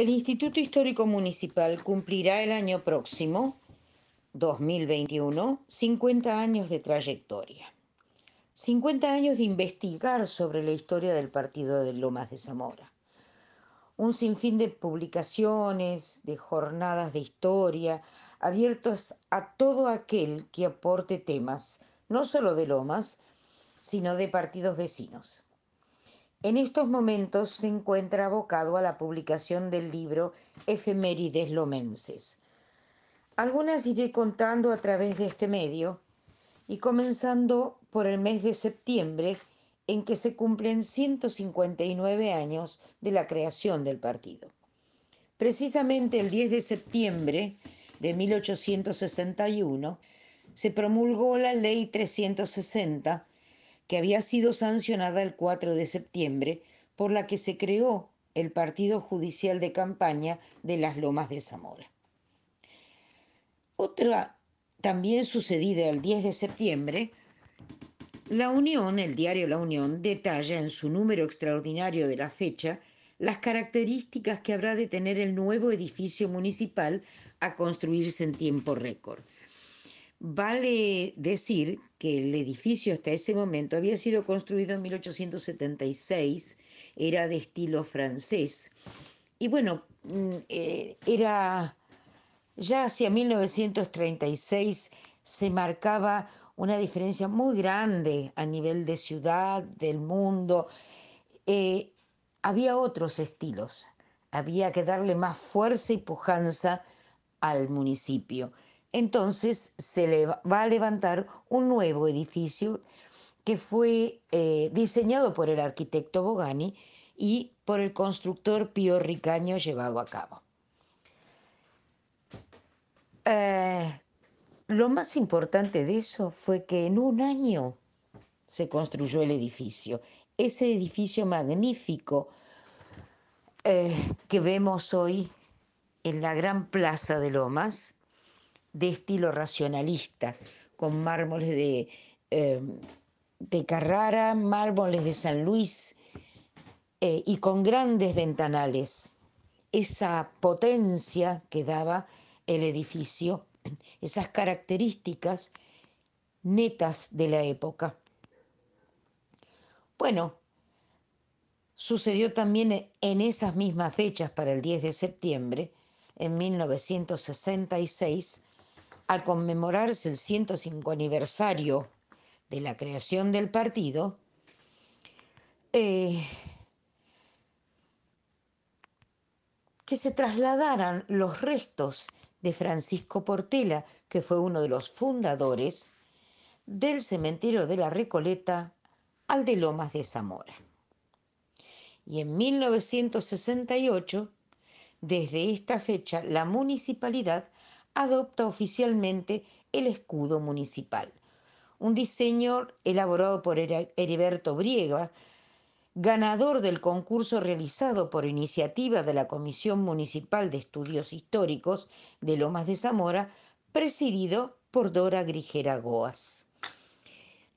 El Instituto Histórico Municipal cumplirá el año próximo, 2021, 50 años de trayectoria. 50 años de investigar sobre la historia del partido de Lomas de Zamora. Un sinfín de publicaciones, de jornadas de historia, abiertas a todo aquel que aporte temas, no solo de Lomas, sino de partidos vecinos. En estos momentos se encuentra abocado a la publicación del libro Efemérides Lomenses. Algunas iré contando a través de este medio y comenzando por el mes de septiembre en que se cumplen 159 años de la creación del partido. Precisamente el 10 de septiembre de 1861 se promulgó la Ley 360 que había sido sancionada el 4 de septiembre, por la que se creó el Partido Judicial de Campaña de las Lomas de Zamora. Otra también sucedida el 10 de septiembre, la Unión, el diario La Unión, detalla en su número extraordinario de la fecha las características que habrá de tener el nuevo edificio municipal a construirse en tiempo récord. Vale decir que el edificio hasta ese momento había sido construido en 1876, era de estilo francés. Y bueno, mm, eh, era ya hacia 1936 se marcaba una diferencia muy grande a nivel de ciudad, del mundo. Eh, había otros estilos, había que darle más fuerza y pujanza al municipio entonces se le va a levantar un nuevo edificio que fue eh, diseñado por el arquitecto Bogani y por el constructor Pío Ricaño llevado a cabo. Eh, lo más importante de eso fue que en un año se construyó el edificio, ese edificio magnífico eh, que vemos hoy en la gran plaza de Lomas, de estilo racionalista, con mármoles de, eh, de Carrara, mármoles de San Luis eh, y con grandes ventanales. Esa potencia que daba el edificio, esas características netas de la época. Bueno, sucedió también en esas mismas fechas para el 10 de septiembre, en 1966, al conmemorarse el 105 aniversario de la creación del partido, eh, que se trasladaran los restos de Francisco Portela, que fue uno de los fundadores del cementerio de la Recoleta al de Lomas de Zamora. Y en 1968, desde esta fecha, la municipalidad adopta oficialmente el escudo municipal. Un diseño elaborado por Heriberto Briega, ganador del concurso realizado por iniciativa de la Comisión Municipal de Estudios Históricos de Lomas de Zamora, presidido por Dora Grigera Goas.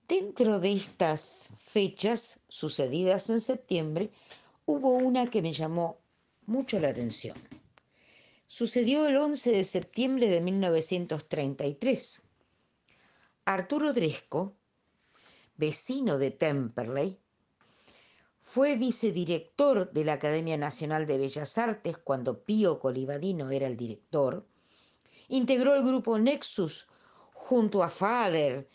Dentro de estas fechas sucedidas en septiembre, hubo una que me llamó mucho la atención sucedió el 11 de septiembre de 1933. Arturo Dresco, vecino de Temperley, fue vicedirector de la Academia Nacional de Bellas Artes cuando Pío Colivadino era el director. Integró el grupo Nexus junto a Fader,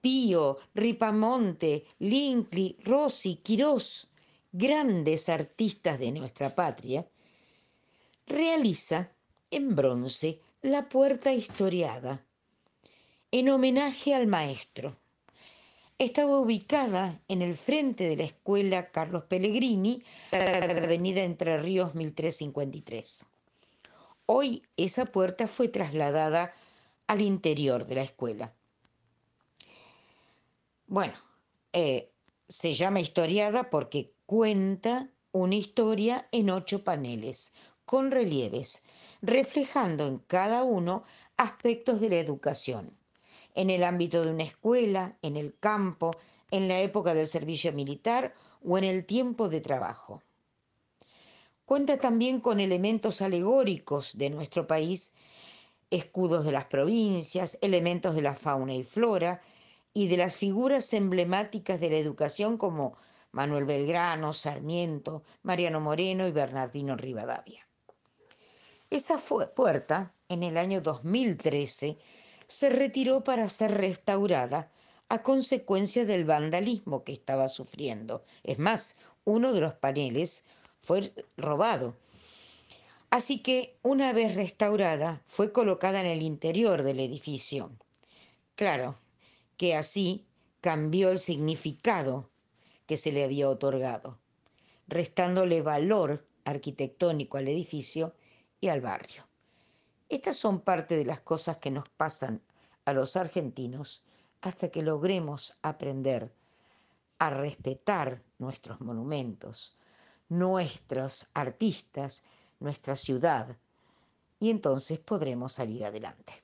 Pío, Ripamonte, Linkley, Rossi, Quirós, grandes artistas de nuestra patria realiza en bronce la puerta historiada, en homenaje al maestro. Estaba ubicada en el frente de la escuela Carlos Pellegrini, avenida Entre Ríos 1353. Hoy esa puerta fue trasladada al interior de la escuela. Bueno, eh, se llama historiada porque cuenta una historia en ocho paneles, con relieves, reflejando en cada uno aspectos de la educación, en el ámbito de una escuela, en el campo, en la época del servicio militar o en el tiempo de trabajo. Cuenta también con elementos alegóricos de nuestro país, escudos de las provincias, elementos de la fauna y flora y de las figuras emblemáticas de la educación como Manuel Belgrano, Sarmiento, Mariano Moreno y Bernardino Rivadavia. Esa puerta, en el año 2013, se retiró para ser restaurada a consecuencia del vandalismo que estaba sufriendo. Es más, uno de los paneles fue robado. Así que una vez restaurada, fue colocada en el interior del edificio. Claro, que así cambió el significado que se le había otorgado, restándole valor arquitectónico al edificio al barrio. Estas son parte de las cosas que nos pasan a los argentinos hasta que logremos aprender a respetar nuestros monumentos, nuestros artistas, nuestra ciudad, y entonces podremos salir adelante.